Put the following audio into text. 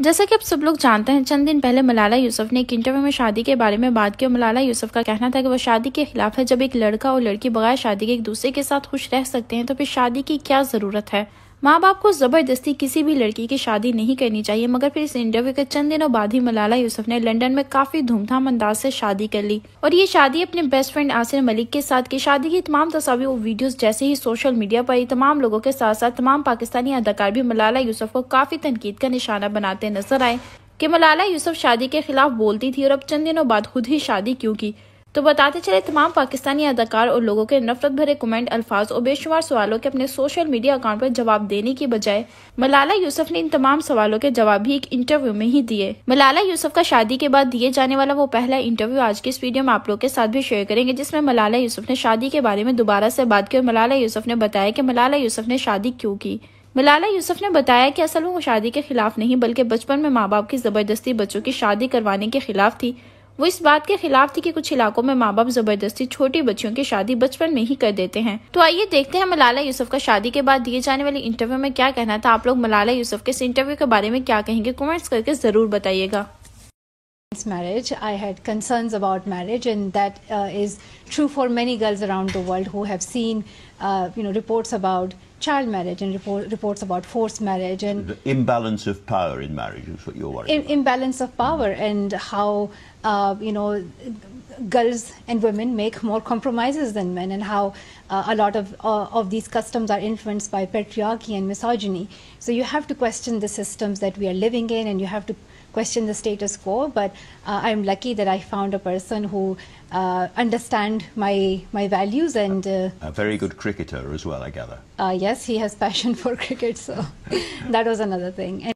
जैसा कि आप सब लोग जानते हैं चंद दिन पहले मलाला यूसुफ ने एक इंटरव्यू में शादी के बारे में बात की और मलाला यूसुफ का कहना था कि वो शादी के खिलाफ है जब एक लड़का और लड़की बगैर शादी के एक दूसरे के साथ खुश रह सकते हैं तो फिर शादी की क्या ज़रूरत है माँ बाप को जबरदस्ती किसी भी लड़की की शादी नहीं करनी चाहिए मगर फिर इस इंटरव्यू के चंद दिनों बाद ही मलाला यूसुफ ने लंदन में काफी धूमधाम अंदाज से शादी कर ली और ये शादी अपने बेस्ट फ्रेंड आसिर मलिक के साथ की शादी की तमाम तस्वीर और वीडियो जैसे ही सोशल मीडिया पर तमाम लोगों के साथ साथ तमाम पाकिस्तानी अदाकार भी मलाला यूसुफ को काफी तनकीद का निशाना बनाते नजर आए की मलाला यूसुफ शादी के खिलाफ बोलती थी और अब चंद दिनों बाद खुद ही शादी क्यूँ की तो बताते चले तमाम पाकिस्तानी अदाकार और लोगों के नफरत भरे कमेंट अल्फाज और बेशुमार सवालों के अपने सोशल मीडिया अकाउंट पर जवाब देने की बजाय मलाला यूसुफ ने इन तमाम सवालों के जवाब भी एक इंटरव्यू में ही दिए मलाला यूसुफ का शादी के बाद दिए जाने वाला वो पहला इंटरव्यू आज की इस वीडियो में आप लोग के साथ भी शेयर करेंगे जिसमें मलाला यूसुफ ने शादी के बारे में दोबारा से बात की और मलाला यूसुफ ने बताया कि मलाला यूसुफ ने शादी क्यों की मलाला यूसुफ ने बताया कि असल में वो शादी के खिलाफ नहीं बल्कि बचपन में माँ बाप की जबरदस्ती बच्चों की शादी करवाने के खिलाफ थी वो इस बात के खिलाफ थी कि कुछ इलाकों में माँ बाप जबरदस्ती छोटी बच्चियों की शादी बचपन में ही कर देते हैं तो आइए देखते हैं मलाला यूसुफ का शादी के बाद दिए जाने वाले इंटरव्यू में क्या कहना था आप लोग मलाला यूसुफ के इस इंटरव्यू के बारे में क्या कहेंगे कमेंट्स करके जरूर बताइएगा marriage i had concerns about marriage and that uh, is true for many girls around the world who have seen uh, you know reports about child marriage and report, reports about forced marriage and the imbalance of power in marriage is what you're worried in, about. Imbalance of power mm and how uh, you know girls and women make more compromises than men and how uh, a lot of uh, of these customs are influenced by patriarchy and misogyny. So you have to question the systems that we are living in and you have to question the status quo. But uh, I'm lucky that I found a person who uh, understand my my values and uh, a very good cricketer as well. I gather. Uh, yes, he has passion for cricket, so that was another thing. And